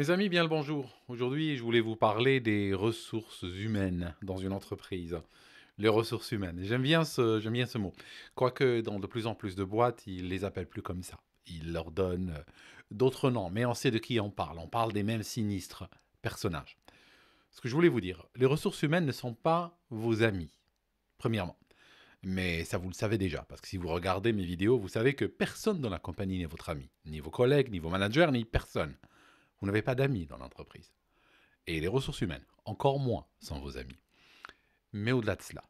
Mes amis, bien le bonjour. Aujourd'hui, je voulais vous parler des ressources humaines dans une entreprise. Les ressources humaines. J'aime bien, ce, bien ce mot. Quoique dans de plus en plus de boîtes, ils les appellent plus comme ça. Ils leur donnent euh, d'autres noms, mais on sait de qui on parle. On parle des mêmes sinistres personnages. Ce que je voulais vous dire, les ressources humaines ne sont pas vos amis, premièrement. Mais ça, vous le savez déjà, parce que si vous regardez mes vidéos, vous savez que personne dans la compagnie n'est votre ami, ni vos collègues, ni vos managers, ni personne. Vous n'avez pas d'amis dans l'entreprise. Et les ressources humaines, encore moins sans vos amis. Mais au-delà de cela,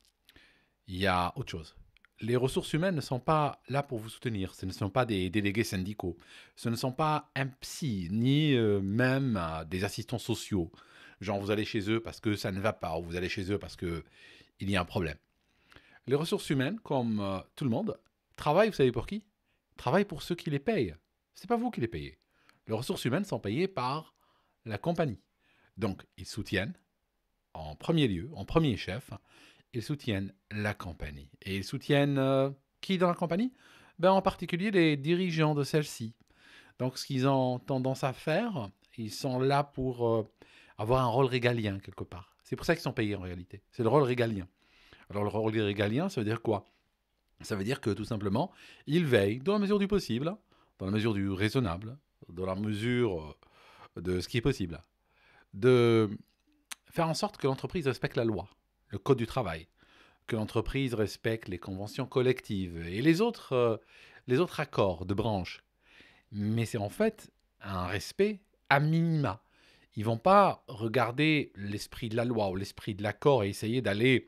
il y a autre chose. Les ressources humaines ne sont pas là pour vous soutenir, ce ne sont pas des délégués syndicaux, ce ne sont pas un psy, ni euh, même euh, des assistants sociaux. Genre vous allez chez eux parce que ça ne va pas, ou vous allez chez eux parce qu'il y a un problème. Les ressources humaines, comme euh, tout le monde, travaillent, vous savez pour qui Travaillent pour ceux qui les payent. C'est pas vous qui les payez les ressources humaines sont payées par la compagnie. Donc, ils soutiennent, en premier lieu, en premier chef, ils soutiennent la compagnie. Et ils soutiennent euh, qui dans la compagnie ben, En particulier les dirigeants de celle-ci. Donc, ce qu'ils ont tendance à faire, ils sont là pour euh, avoir un rôle régalien quelque part. C'est pour ça qu'ils sont payés en réalité. C'est le rôle régalien. Alors, le rôle régalien, ça veut dire quoi Ça veut dire que tout simplement, ils veillent, dans la mesure du possible, dans la mesure du raisonnable, dans la mesure euh, de ce qui est possible, de faire en sorte que l'entreprise respecte la loi, le code du travail, que l'entreprise respecte les conventions collectives et les autres, euh, les autres accords de branche. Mais c'est en fait un respect à minima. Ils vont pas regarder l'esprit de la loi ou l'esprit de l'accord et essayer d'aller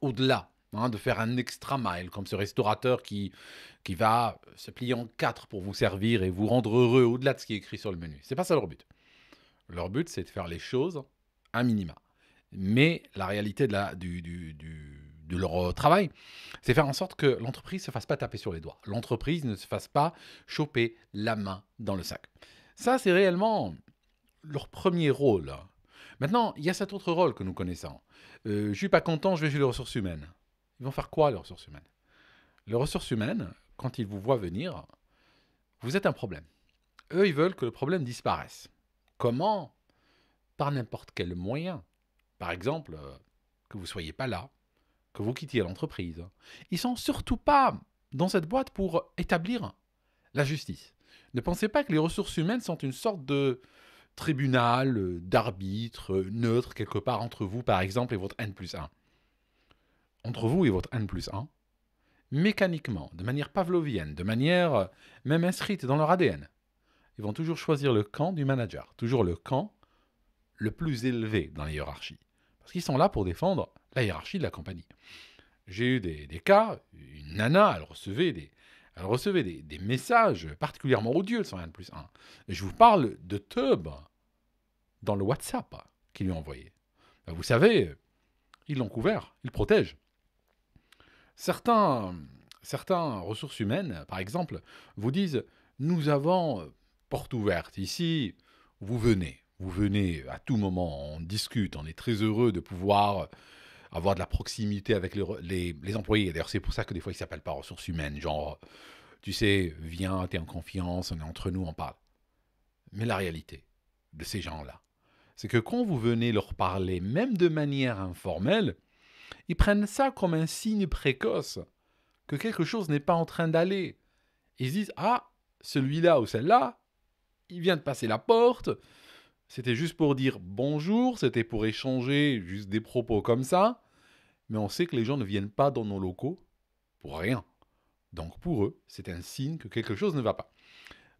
au-delà Hein, de faire un extra mile, comme ce restaurateur qui, qui va se plier en quatre pour vous servir et vous rendre heureux au-delà de ce qui est écrit sur le menu. C'est pas ça leur but. Leur but, c'est de faire les choses un minima. Mais la réalité de, la, du, du, de leur travail, c'est faire en sorte que l'entreprise ne se fasse pas taper sur les doigts. L'entreprise ne se fasse pas choper la main dans le sac. Ça, c'est réellement leur premier rôle. Maintenant, il y a cet autre rôle que nous connaissons. Euh, je suis pas content, je vais chez les ressources humaines. Ils vont faire quoi, les ressources humaines Les ressources humaines, quand ils vous voient venir, vous êtes un problème. Eux, ils veulent que le problème disparaisse. Comment Par n'importe quel moyen. Par exemple, euh, que vous ne soyez pas là, que vous quittiez l'entreprise. Ils sont surtout pas dans cette boîte pour établir la justice. Ne pensez pas que les ressources humaines sont une sorte de tribunal, euh, d'arbitre, euh, neutre quelque part entre vous, par exemple, et votre N plus 1 entre vous et votre n plus 1, mécaniquement, de manière pavlovienne, de manière euh, même inscrite dans leur ADN, ils vont toujours choisir le camp du manager, toujours le camp le plus élevé dans la hiérarchie. Parce qu'ils sont là pour défendre la hiérarchie de la compagnie. J'ai eu des, cas, une nana, elle recevait des, recevait des, messages particulièrement odieux de son N plus 1. Je vous parle de Tub dans le WhatsApp qu'il lui a envoyé. Bah, vous savez, euh, ils l'ont couvert, ils protègent. Certains, ressources humaines, par exemple, vous disent Nous avons euh, porte ouverte ici, vous venez. Vous venez à tout moment, on discute, on est très heureux de pouvoir avoir de la proximité avec les, les, les employés. D'ailleurs, c'est pour ça que des fois, ils ne s'appellent pas ressources humaines. Genre, tu sais, viens, tu es en confiance, on est entre nous, on parle. Mais la réalité de ces gens-là, c'est que quand vous venez leur parler, même de manière informelle, ils prennent ça comme un signe précoce que quelque chose n'est pas en train d'aller. Ils disent Ah, celui-là ou celle-là, il vient de passer la porte. C'était juste pour dire bonjour, c'était pour échanger juste des propos comme ça. Mais on sait que les gens ne viennent pas dans nos locaux pour rien. Donc pour eux, c'est un signe que quelque chose ne va pas.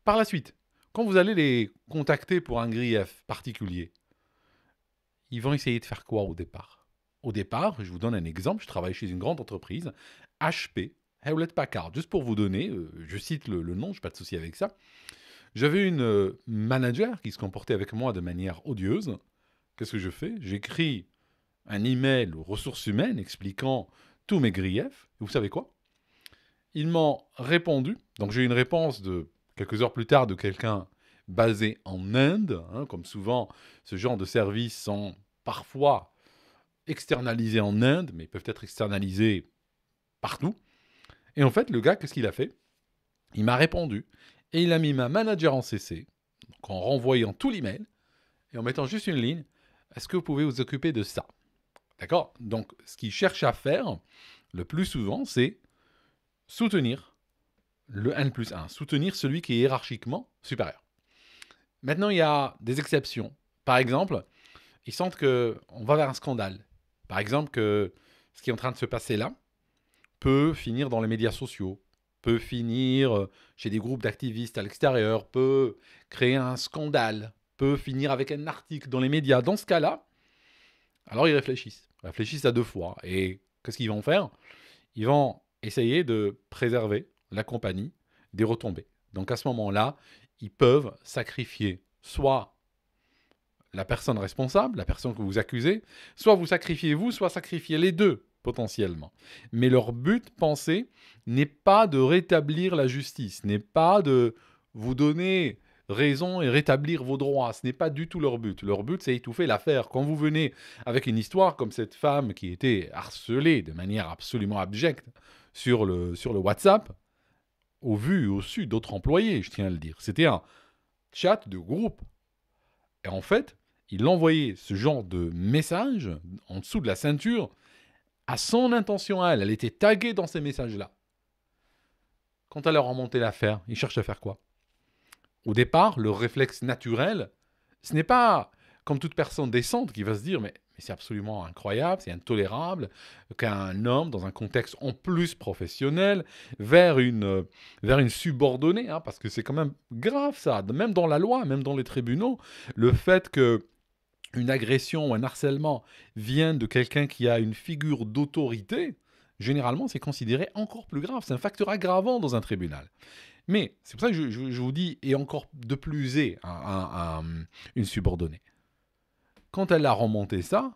Par la suite, quand vous allez les contacter pour un grief particulier, ils vont essayer de faire quoi au départ au départ, je vous donne un exemple, je travaille chez une grande entreprise, HP, Hewlett Packard, juste pour vous donner, euh, je cite le, nom, je n'ai pas de souci avec ça. J'avais une euh, manager qui se comportait avec moi de manière odieuse. Qu'est-ce que je fais J'écris un email aux ressources humaines expliquant tous mes griefs. vous savez quoi Ils m'ont répondu. Donc j'ai eu une réponse de quelques heures plus tard de quelqu'un basé en Inde. Hein, comme souvent, ce genre de services sont parfois externalisés en Inde, mais peuvent être externalisés partout. Et en fait, le gars, qu'est-ce qu'il a fait Il m'a répondu et il a mis ma manager en CC, en renvoyant tout l'email et en mettant juste une ligne Est-ce que vous pouvez vous occuper de ça D'accord Donc, ce qu'il cherche à faire le plus souvent, c'est soutenir le N plus 1, soutenir celui qui est hiérarchiquement supérieur. Maintenant, il y a des exceptions. Par exemple, ils sentent qu'on va vers un scandale. Par exemple, que ce qui est en train de se passer là peut finir dans les médias sociaux, peut finir euh, chez des groupes d'activistes à l'extérieur, peut créer un scandale, peut finir avec un article dans les médias. Dans ce cas-là, alors ils réfléchissent, réfléchissent à deux fois. Et qu'est-ce qu'ils vont faire Ils vont essayer de préserver la compagnie des retombées. Donc à ce moment-là, ils peuvent sacrifier soit la personne responsable, la personne que vous accusez, soit vous sacrifiez vous, soit sacrifiez les deux potentiellement. Mais leur but pensé n'est pas de rétablir la justice, n'est pas de vous donner raison et rétablir vos droits. Ce n'est pas du tout leur but. Leur but, c'est étouffer l'affaire. Quand vous venez avec une histoire comme cette femme qui était harcelée de manière absolument abjecte sur le, sur le WhatsApp, au vu et au su d'autres employés, je tiens à le dire, c'était un chat de groupe. Et en fait, il envoyait ce genre de message en dessous de la ceinture à son intention à elle. Elle était taguée dans ces messages-là. Quand elle a remonté l'affaire, il cherche à faire quoi Au départ, le réflexe naturel, ce n'est pas comme toute personne décente qui va se dire mais, c'est absolument incroyable, c'est intolérable qu'un homme dans un contexte en plus professionnel vers une, vers une subordonnée, hein, parce que c'est quand même grave ça, même dans la loi, même dans les tribunaux, le fait que une agression ou un harcèlement vient de quelqu'un qui a une figure d'autorité, généralement c'est considéré encore plus grave, c'est un facteur aggravant dans un tribunal. Mais c'est pour ça que je, vous dis, et encore de plus est une subordonnée. Quand elle a remonté ça,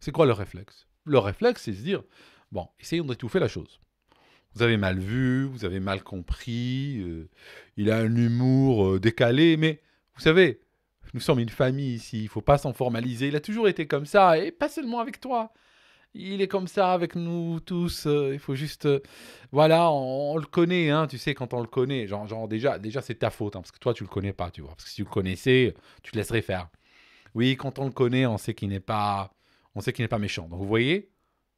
c'est quoi le réflexe Le réflexe, c'est se dire, bon, essayons d'étouffer la chose. Vous avez mal vu, vous avez mal compris, euh, il a un humour euh, décalé, mais vous savez, nous sommes une famille ici, il faut pas s'en formaliser. Il a toujours été comme ça, et pas seulement avec toi. Il est comme ça avec nous tous. Euh, il faut juste, euh, voilà, on, le connaît, hein, tu sais, quand on le connaît, genre, genre déjà, déjà c'est ta faute, hein, parce que toi tu le connais pas, tu vois. Parce que si tu le connaissais, tu te laisserais faire. Oui, quand on le connaît, on sait qu'il n'est pas, on sait qu'il n'est pas méchant. Donc vous voyez,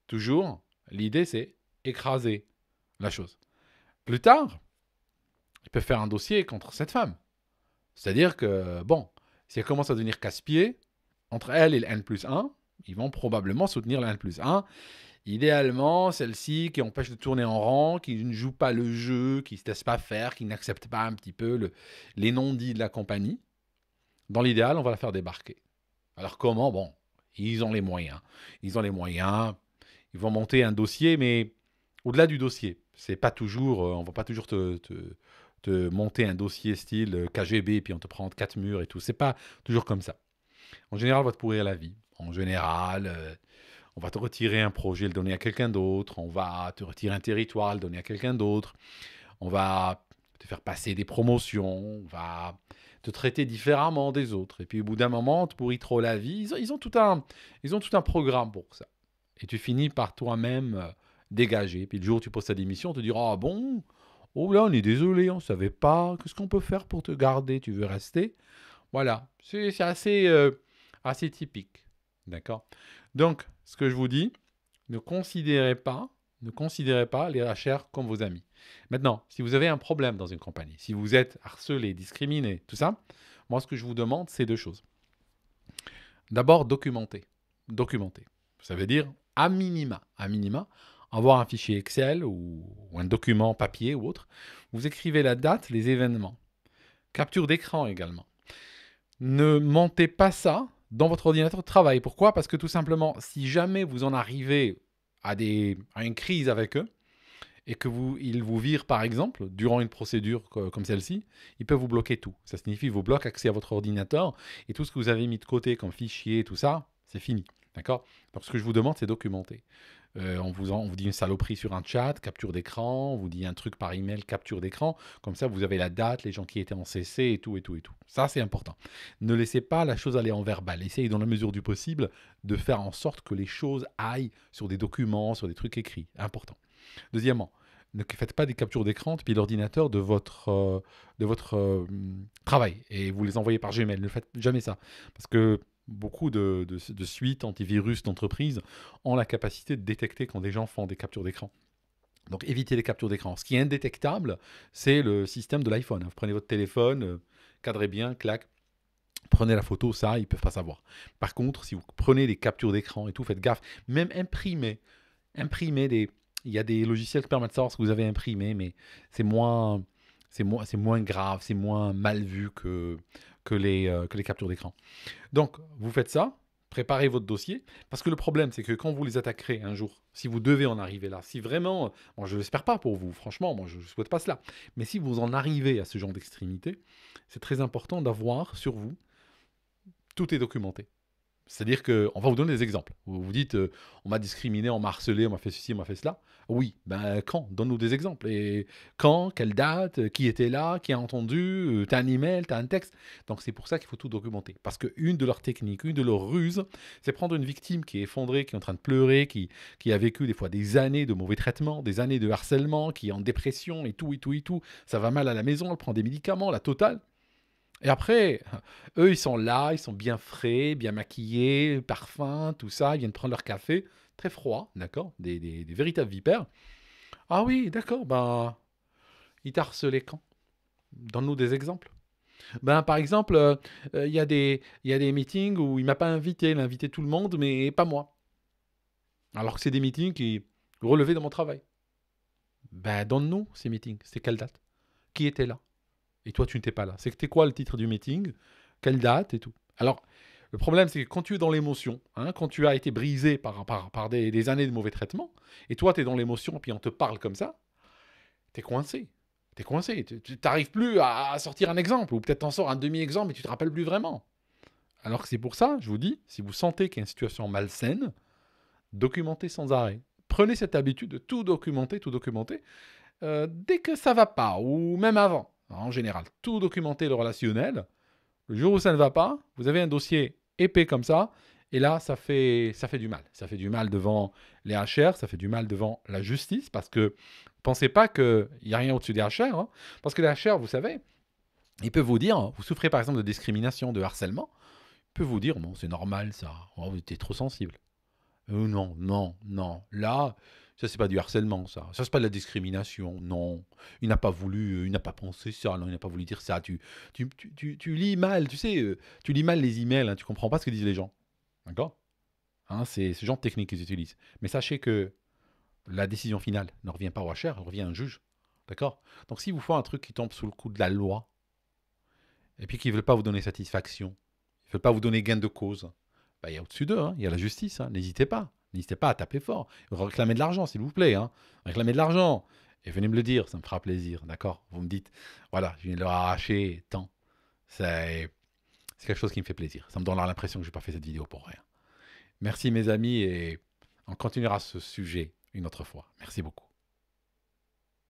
toujours, l'idée c'est écraser la chose. Plus tard, il peut faire un dossier contre cette femme. C'est-à-dire que, bon, si elle commence à devenir casse-pied, entre elle et le N plus 1, ils vont probablement soutenir le N plus 1. Idéalement, celle-ci qui empêche de tourner en rang, qui ne joue pas le jeu, qui ne se laisse pas faire, qui n'accepte pas un petit peu le, les non-dits de la compagnie. Dans l'idéal, on va la faire débarquer. Alors comment Bon, ils ont les moyens. Ils ont les moyens. Ils vont monter un dossier, mais au-delà du dossier, c'est pas toujours, euh, on va pas toujours te, te monter un dossier style euh, KGB, puis on te prend quatre murs et tout. C'est pas toujours comme ça. En général, on va te pourrir la vie. En général, euh, on va te retirer un projet, le donner à quelqu'un d'autre. On va te retirer un territoire, le donner à quelqu'un d'autre. On va te faire passer des promotions. On va te traiter différemment des autres. Et puis au bout d'un moment, on te pourrit trop la vie. Ils ont, tout, un, ils ont tout un programme pour ça. Et tu finis par toi-même euh, dégager. Puis le jour où tu poses ta démission, on te dira Ah bon Oh là, on est désolé, on ne savait pas. Qu'est-ce qu'on peut faire pour te garder Tu veux rester Voilà, c'est assez, euh, assez typique. D'accord Donc, ce que je vous dis, ne considérez pas, ne considérez pas les rachères comme vos amis. Maintenant, si vous avez un problème dans une compagnie, si vous êtes harcelé, discriminé, tout ça, moi, ce que je vous demande, c'est deux choses. D'abord, documenter. Documenter. Ça veut dire à minima. À minima, avoir un fichier Excel ou, un document papier ou autre. Vous écrivez la date, les événements. Capture d'écran également. Ne montez pas ça dans votre ordinateur de travail. Pourquoi Parce que tout simplement, si jamais vous en arrivez à, des, une crise avec eux, et que vous, ils vous virent par exemple durant une procédure comme celle-ci, ils peuvent vous bloquer tout. Ça signifie qu'ils vous bloquent accès à votre ordinateur et tout ce que vous avez mis de côté comme fichier, tout ça, c'est fini. D'accord Donc ce que je vous demande, c'est documenter. Euh, on, vous on vous dit une saloperie sur un chat, capture d'écran, on vous dit un truc par email, capture d'écran. Comme ça, vous avez la date, les gens qui étaient en CC et tout, et tout, et tout. Ça, c'est important. Ne laissez pas la chose aller en verbal. Essayez, dans la mesure du possible, de faire en sorte que les choses aillent sur des documents, sur des trucs écrits. Important. Deuxièmement, ne faites pas des captures d'écran depuis l'ordinateur de votre, euh, de votre euh, travail et vous les envoyez par Gmail. Ne faites jamais ça. Parce que beaucoup de, suites antivirus d'entreprise ont la capacité de détecter quand des gens font des captures d'écran. Donc évitez les captures d'écran. Ce qui est indétectable, c'est le système de l'iPhone. Hein. Vous prenez votre téléphone, euh, cadrez bien, clac, prenez la photo, ça, ils ne peuvent pas savoir. Par contre, si vous prenez des captures d'écran et tout, faites gaffe. Même imprimer, imprimer des... Il y a des logiciels qui permettent de savoir ce que vous avez imprimé, mais c'est moins moins, moins, grave, c'est moins mal vu que, euh, que les, captures d'écran. Donc, vous faites ça, préparez votre dossier, parce que le problème, c'est que quand vous les attaquerez un jour, si vous devez en arriver là, si vraiment, euh, je ne l'espère pas pour vous, franchement, moi je ne souhaite pas cela, mais si vous en arrivez à ce genre d'extrémité, c'est très important d'avoir sur vous, tout est documenté. C'est-à-dire qu'on va vous donner des exemples. Vous vous dites, euh, on m'a discriminé, on m'a harcelé, on m'a fait ceci, on m'a fait cela. Oui, ben quand Donne-nous des exemples. Et quand, quelle date, qui était là, qui a entendu, euh, t'as un email, t'as un texte. Donc c'est pour ça qu'il faut tout documenter. Parce qu'une de leurs techniques, une de leurs ruses, c'est prendre une victime qui est effondrée, qui est en train de pleurer, qui, a vécu des fois des années de mauvais traitements, des années de harcèlement, qui est en dépression et tout, et tout, et tout. Ça va mal à la maison, elle prend des médicaments, la totale. Et après, eux, ils sont là, ils sont bien frais, bien maquillés, parfum, tout ça, ils viennent prendre leur café très froid, d'accord des, véritables vipères. Ah oui, d'accord, ben, il t'a les quand Donne-nous des exemples. Ben, par exemple, euh, euh, il des y, y, a des meetings où il m'a pas invité, il a invité tout le monde, mais pas moi. Alors que c'est des meetings qui relevaient de mon travail. Ben, donne-nous ces meetings. c'est quelle date Qui était là Et toi, tu n'étais pas là. C'est C'était quoi le titre du meeting Quelle date et tout Alors, le problème, c'est que quand tu es dans l'émotion, hein, quand tu as été brisé par, par, par des, années de mauvais traitements, et toi, tu es dans l'émotion, puis on te parle comme ça, tu es coincé. Tu es coincé. Tu n'arrives plus à, sortir un exemple, ou peut-être en sors un demi-exemple, et tu te rappelles plus vraiment. Alors que c'est pour ça, je vous dis, si vous sentez qu'il y a une situation malsaine, documentez sans arrêt. Prenez cette habitude de tout documenter, tout documenter, euh, dès que ça va pas, ou même avant. En général, tout documenter le relationnel. Le jour où ça ne va pas, vous avez un dossier épais comme ça. Et là, ça fait, ça fait du mal. Ça fait du mal devant les HR, ça fait du mal devant la justice, parce que pensez pas qu'il n'y a rien au-dessus des HR. Hein. parce que les HR, vous savez, ils peuvent vous dire, hein, vous souffrez par exemple de discrimination, de harcèlement, ils peuvent vous dire, bon, c'est normal ça, oh, vous êtes trop sensible. Euh, non, non, non. Là, ça, c'est pas du harcèlement, ça. Ça, c'est pas de la discrimination, non. Il n'a pas voulu, euh, il n'a pas pensé ça, non, il n'a pas voulu dire ça. Tu, lis mal, tu sais, euh, tu lis mal les emails, hein, tu comprends pas ce que disent les gens. D'accord hein, C'est ce genre de technique qu'ils utilisent. Mais sachez que la décision finale ne revient pas au HR, elle revient à un juge. D'accord Donc, si vous faites un truc qui tombe sous le coup de la loi, et puis qu'ils ne veulent pas vous donner satisfaction, ils ne veulent pas vous donner gain de cause, bah, il y a au-dessus d'eux, hein. il y a la justice, hein. n'hésitez pas, n'hésitez pas à taper fort, réclamez de l'argent s'il vous plaît, hein. réclamez de l'argent, et venez me le dire, ça me fera plaisir, d'accord Vous me dites, voilà, je viens de leur arracher tant, c'est quelque chose qui me fait plaisir, ça me donnera l'impression que je n'ai pas fait cette vidéo pour rien. Merci mes amis, et on continuera ce sujet une autre fois, merci beaucoup.